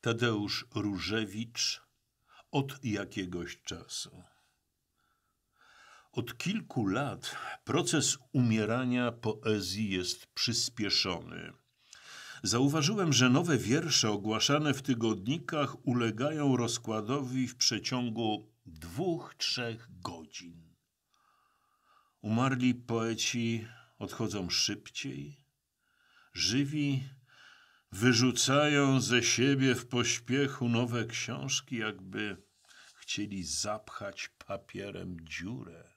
Tadeusz Różewicz od jakiegoś czasu. Od kilku lat proces umierania poezji jest przyspieszony. Zauważyłem, że nowe wiersze ogłaszane w tygodnikach ulegają rozkładowi w przeciągu dwóch, trzech godzin. Umarli poeci odchodzą szybciej, żywi wyrzucają ze siebie w pośpiechu nowe książki, jakby chcieli zapchać papierem dziurę.